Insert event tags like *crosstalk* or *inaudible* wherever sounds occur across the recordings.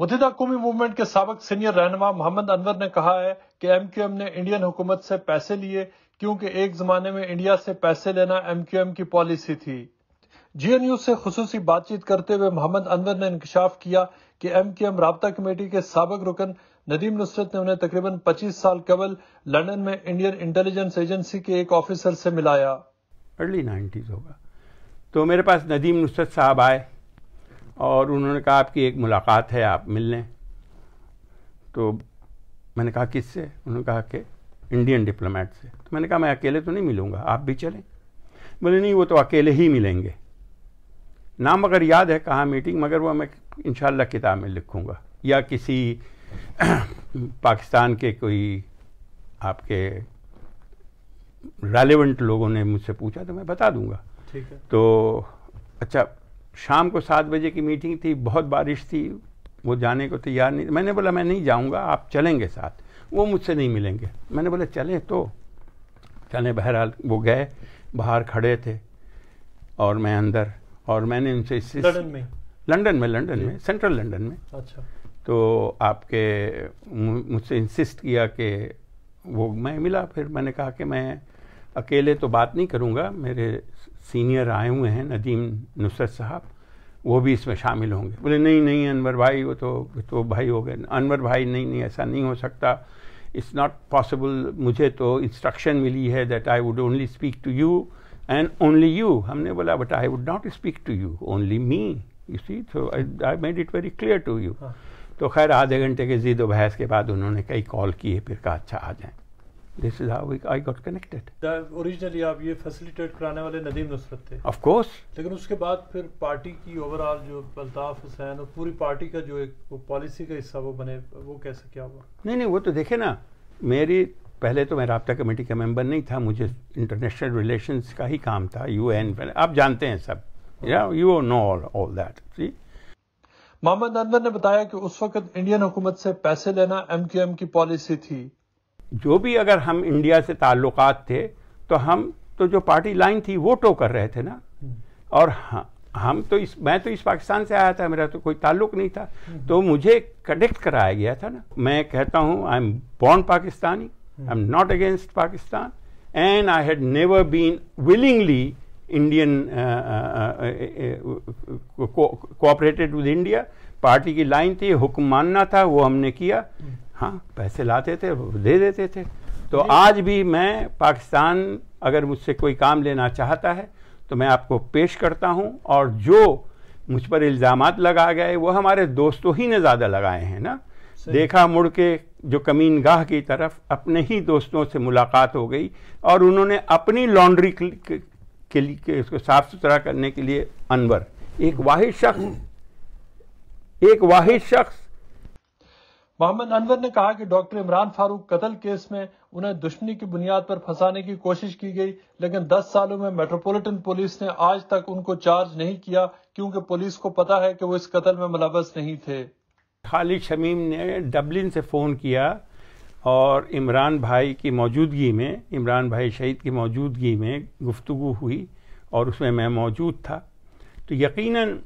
मुतहदा कौमी मूवमेंट के सबक सीनियर रहनमा मोहम्मद अनवर ने कहा है कि एम क्यू एम ने इंडियन हुकूमत से पैसे लिए क्योंकि एक जमाने में इंडिया से पैसे लेना एम क्यू एम की पॉलिसी थी एन न्यूज से खसूसी बातचीत करते हुए मोहम्मद अनवर ने इंकशाफ किया कि एम क्यू एम रबता कमेटी के सबक रुकन नदीम नुसरत ने उन्हें तकरीबन पच्चीस साल कबल लंडन में इंडियन इंटेलिजेंस एजेंसी के एक ऑफिसर से मिलाया अर्ली नाइन्टीज होगा तो मेरे पास नदीम नुसरत साहब आए और उन्होंने कहा आपकी एक मुलाकात है आप मिल लें तो मैंने कहा किससे उन्होंने कहा कि इंडियन डिप्लोमेट से तो मैंने कहा मैं अकेले तो नहीं मिलूँगा आप भी चलें बोले नहीं वो तो अकेले ही मिलेंगे नाम अगर याद है कहाँ मीटिंग मगर वह मैं इन किताब में लिखूँगा या किसी *clears throat* पाकिस्तान के कोई आपके रेलेवेंट लोगों ने मुझसे पूछा तो मैं बता दूंगा ठीक है तो अच्छा शाम को सात बजे की मीटिंग थी बहुत बारिश थी वो जाने को तैयार नहीं मैंने बोला मैं नहीं जाऊंगा आप चलेंगे साथ वो मुझसे नहीं मिलेंगे मैंने बोला चले तो चले बहरहाल वो गए बाहर खड़े थे और मैं अंदर और मैंने उनसे इस लंदन में लंदन में लंदन में सेंट्रल लंदन में अच्छा तो आपके मुझसे इंसिस्ट किया कि वो मैं मिला फिर मैंने कहा कि मैं अकेले तो बात नहीं करूँगा मेरे सीनियर आए हुए हैं नदीम नुसरत साहब वो भी इसमें शामिल होंगे बोले नहीं नहीं अनवर भाई वो तो तो भाई हो गए अनवर भाई नहीं नहीं ऐसा नहीं हो सकता इट्स नॉट पॉसिबल मुझे तो इंस्ट्रक्शन मिली है that I would only speak to you and only you हमने बोला but I would not speak to you only me you see तो I made it very clear to you तो खैर आधे घंटे के जिद व बहस के बाद उन्होंने कई कॉल किए फिर कहा अच्छा आ जाए this is how we, I got connected. Originally आप ये facilitate कराने वाले नदीम नुसरत थे. Of course. लेकिन उसके बाद फिर पार्टी की overall जो अल्ताफ हुसैन और पूरी पार्टी का जो एक वो पॉलिसी का हिस्सा वो बने वो कैसे क्या हुआ? नहीं नहीं वो तो देखे ना मेरी पहले तो मैं रबता कमेटी का मेंबर नहीं था मुझे इंटरनेशनल रिलेशंस का ही काम था यूएन आप जानते हैं सब you know all all that Mohammad Anwar ने बताया कि उस वक्त इंडियन हुकूमत से पैसे लेना एमक्यूएम की पॉलिसी थी जो भी अगर हम इंडिया से ताल्लुकात थे तो हम तो जो पार्टी लाइन थी वो टो कर रहे थे ना हम्म। और हाँ हम तो इस मैं तो इस पाकिस्तान से आया था मेरा तो कोई ताल्लुक नहीं था नहीं। हम्म। तो मुझे कनेक्ट कराया गया था ना मैं कहता हूँ I am born Pakistani I am not against Pakistan and I had never been willingly Indian cooperated with India party की लाइन थी हुक्म मानना था वो हमने किया हम्म। हाँ पैसे लाते थे दे देते थे तो आज भी मैं पाकिस्तान अगर मुझसे कोई काम लेना चाहता है तो मैं आपको पेश करता हूँ और जो मुझ पर इल्ज़ाम लगाए गए वो हमारे दोस्तों ही ने ज़्यादा लगाए हैं ना देखा मुड़ के जो कमीन गाह की तरफ अपने ही दोस्तों से मुलाकात हो गई और उन्होंने अपनी लॉन्ड्री के लिए उसको साफ सुथरा करने के लिए अनवर एक वाहि शख्स एक वाहिद शख्स मोहम्मद अनवर ने कहा कि डॉक्टर इमरान फारूक कत्ल केस में उन्हें दुश्मनी की बुनियाद पर फंसाने की कोशिश की गई लेकिन 10 सालों में मेट्रोपॉलिटन पुलिस ने आज तक उनको चार्ज नहीं किया क्योंकि पुलिस को पता है कि वो इस कत्ल में मुलवस नहीं थे खालिद शमीम ने डबलिन से फ़ोन किया और इमरान भाई की मौजूदगी में इमरान भाई शहीद की मौजूदगी में गुफ्तु हुई और उसमें मैं मौजूद था तो यकीनन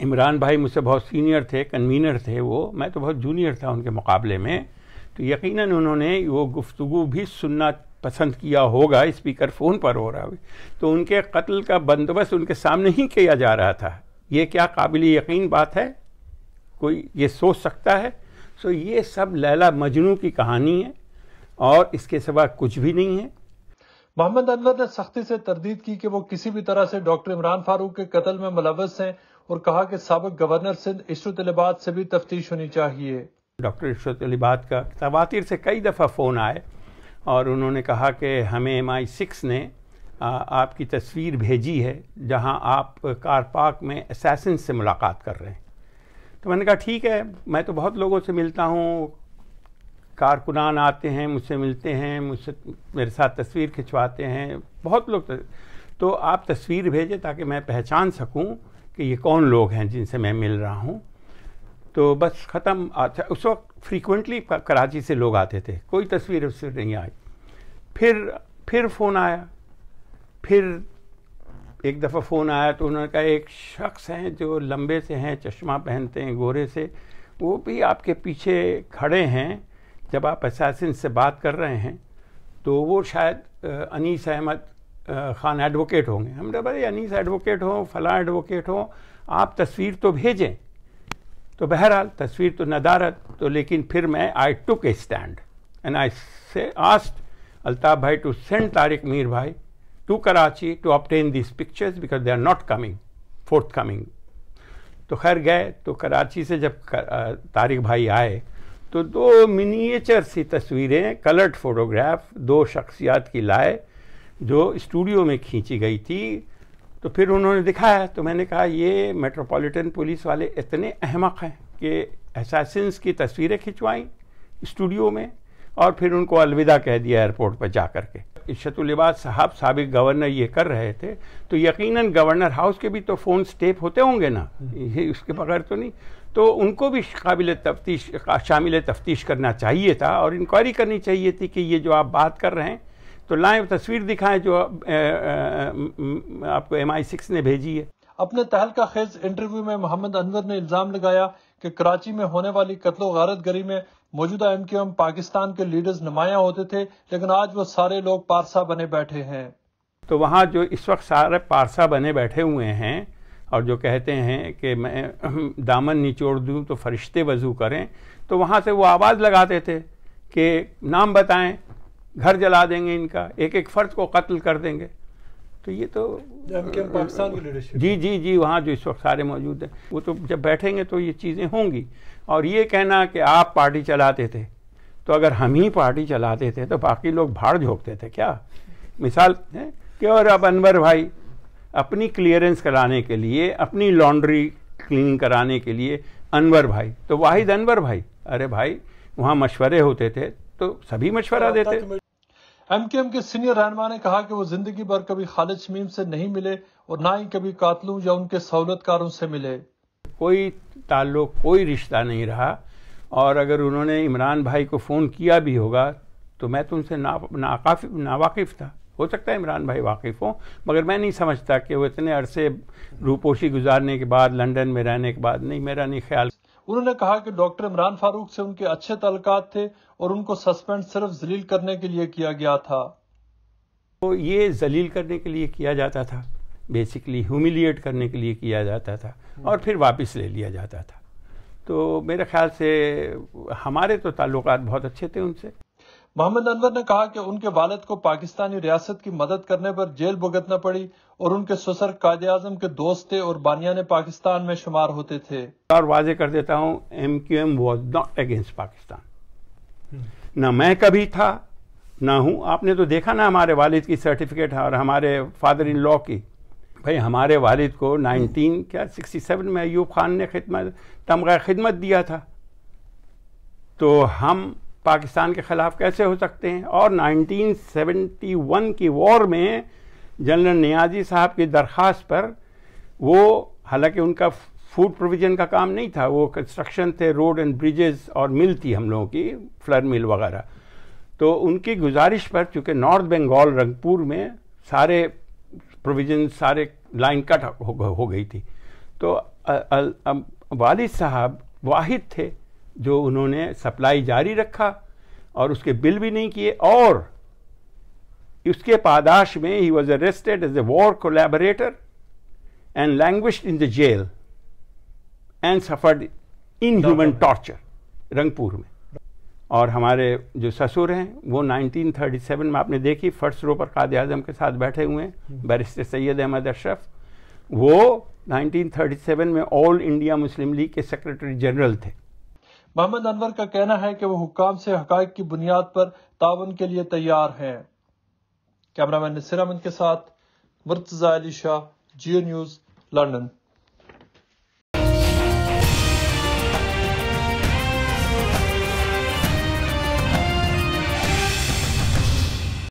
इमरान भाई मुझसे बहुत सीनियर थे कन्वीनर थे वो मैं तो बहुत जूनियर था उनके मुकाबले में तो यकीनन उन्होंने वो गुफ्तु भी सुनना पसंद किया होगा स्पीकर फ़ोन पर हो रहा है तो उनके कत्ल का बंदोबस्त उनके सामने ही किया जा रहा था ये क्या काबिल यकीन बात है कोई ये सोच सकता है सो ये सब लैला मजनू की कहानी है और इसके सिवा कुछ भी नहीं है मोहम्मद अनवर ने सख्ती से तरदीद की कि वो किसी भी तरह से डॉक्टर इमरान फारूक के कत्ल में मुलवस हैं और कहा कि सबक गवर्नर सिंध इशरत अलीबाद से भी तफ्तीश होनी चाहिए डॉक्टर इशरत अलीबाद का तवातिर से कई दफ़ा फ़ोन आए और उन्होंने कहा कि हमें एम आई सिक्स ने आ, आपकी तस्वीर भेजी है जहां आप कार पार्क में असैसन से मुलाकात कर रहे हैं तो मैंने कहा ठीक है मैं तो बहुत लोगों से मिलता हूँ कारकुनान आते हैं मुझसे मिलते हैं मुझसे मेरे साथ तस्वीर खिंचवाते हैं बहुत लोग तो आप तस्वीर भेजें ताकि मैं पहचान सकूं कि ये कौन लोग हैं जिनसे मैं मिल रहा हूँ तो बस ख़त्म अच्छा उस वक्त फ्रीक्वेंटली कराची से लोग आते थे कोई तस्वीर उससे नहीं आई फिर फिर फ़ोन आया फिर एक दफ़ा फ़ोन आया तो उन्होंने कहा एक शख्स हैं जो लंबे से हैं चश्मा पहनते हैं गोरे से वो भी आपके पीछे खड़े हैं जब आप असासिन से बात कर रहे हैं तो वो शायद अनीस अहमद खान एडवोकेट होंगे हमने भाई अनीस एडवोकेट हों फला एडवोकेट हों आप तस्वीर तो भेजें तो बहरहाल तस्वीर तो नदारत तो लेकिन फिर मैं आई टुक ए स्टैंड एंड आई से आस्ट अल्ताफ भाई टू सेंड तारिक मीर भाई to Karachi to obtain this pictures because they are not coming forth coming तो खैर गए तो कराची से जब तारिक भाई आए तो दो मिनिएचर सी तस्वीरें कलर्ड फोटोग्राफ दो शख्सियात की लाए जो स्टूडियो में खींची गई थी तो फिर उन्होंने दिखाया तो मैंने कहा ये मेट्रोपॉलिटन पुलिस वाले इतने अहमक हैं कि एसासिन की तस्वीरें खिंचवाई स्टूडियो में और फिर उनको अलविदा कह दिया एयरपोर्ट पर जा कर के इशतुलिबाज साहब सबक गवर्नर ये कर रहे थे तो यकीनन गवर्नर हाउस के भी तो फ़ोन स्टेप होते होंगे ना ये उसके बगैर तो नहीं तो उनको भी काबिल तफ्तीश शामिल तफ्तीश करना चाहिए था और इंक्वायरी करनी चाहिए थी कि ये जो आप बात कर रहे हैं तो लाएं तस्वीर दिखाएं जो आपको एम आई सिक्स ने भेजी है अपने तहलका खेज इंटरव्यू में मोहम्मद अनवर ने इल्जाम लगाया कि कराची में होने वाली कत्लो गारत गरी में मौजूदा एम क्यू एम पाकिस्तान के लीडर्स नुमाया होते थे लेकिन आज वो सारे लोग पारसा बने बैठे हैं तो वहाँ जो इस वक्त सारे पारसा बने बैठे हुए हैं और जो कहते हैं कि मैं दामन निचोड़ दूँ तो फरिश्ते वजू करें तो वहाँ से वो आवाज़ लगाते थे कि नाम बताएं घर जला देंगे इनका एक एक फर्द को कत्ल कर देंगे तो ये तो, तो पाकिस्तान की लीडरशिप जी जी जी वहाँ जो इस वक्त सारे मौजूद हैं वो तो जब बैठेंगे तो ये चीज़ें होंगी और ये कहना कि आप पार्टी चलाते थे तो अगर हम ही पार्टी चलाते थे तो बाकी लोग भाड़ झोंकते थे क्या मिसाल है कि और अब अनवर भाई अपनी क्लियरेंस कराने के लिए अपनी लॉन्ड्री क्लीन कराने के लिए अनवर भाई तो वाहिद अनवर भाई अरे भाई वहाँ मशवरे होते थे तो सभी मशवरा हाँ, देते एमकेएम के सीनियर रहनमा ने कहा कि वो जिंदगी भर कभी खालिद शमीम से नहीं मिले और ना ही कभी कातलों या उनके सहूलतकारों से मिले कोई ताल्लुक कोई रिश्ता नहीं रहा और अगर उन्होंने इमरान भाई को फ़ोन किया भी होगा तो मैं तो उनसे ना नाकाफ नावाकिफ था हो सकता है इमरान भाई वाकिफ़ हों मगर मैं नहीं समझता कि वो इतने अरसे रूपोशी गुजारने के बाद लंदन में रहने के बाद नहीं मेरा नहीं ख्याल उन्होंने कहा कि डॉक्टर इमरान फारूक से उनके अच्छे तलकात थे और उनको सस्पेंड सिर्फ जलील करने के लिए किया गया था तो ये जलील करने के लिए किया जाता था बेसिकली ह्यूमिलिएट करने के लिए किया जाता था और फिर वापस ले लिया जाता था तो मेरे ख्याल से हमारे तो ताल्लुक बहुत अच्छे थे उनसे मोहम्मद अनवर ने कहा कि उनके वालद को पाकिस्तानी रियासत की मदद करने पर जेल भुगतना पड़ी और उनके ससुर कायद आजम के दोस्त थे और बानिया ने पाकिस्तान में शुमार होते थे और वाजे कर देता हूँ M Q M was not against Pakistan न मैं कभी था ना हूँ आपने तो देखा ना हमारे वालिद की सर्टिफिकेट और हमारे फादर इन लॉ की भाई हमारे वालिद को 19 क्या 67 में अयूब खान ने खिदमत तमगा खिदमत दिया था तो हम पाकिस्तान के ख़िलाफ़ कैसे हो सकते हैं और 1971 की वॉर में जनरल नियाजी साहब की दरख्वास्त पर वो हालांकि उनका फूड प्रोविज़न का काम नहीं था वो कंस्ट्रक्शन थे रोड एंड ब्रिजेस और मिल थी हम लोगों की फ्लर मिल वगैरह तो उनकी गुजारिश पर चूँकि नॉर्थ बंगाल रंगपुर में सारे प्रोविज़न सारे लाइन कट हो, हो गई थी तो वालिद साहब वाहिद थे जो उन्होंने सप्लाई जारी रखा और उसके बिल भी नहीं किए और उसके पादाश में ही was arrested as a war collaborator and languished in the jail and suffered in human torture Rangpur में और हमारे जो ससुर हैं वो 1937 में आपने देखी फर्स्ट रो पर काद आजम के साथ बैठे हुए हैं हम्म। बैरिस्टर सैयद अहमद अशरफ वो 1937 में ऑल इंडिया मुस्लिम लीग के सेक्रेटरी जनरल थे मोहम्मद अनवर का कहना है कि वह हुकाम से हक की बुनियाद पर तावन के लिए तैयार हैं कैमरामैन नसीर अहमद के साथ मुर्तजा अली शाह जियो न्यूज लंदन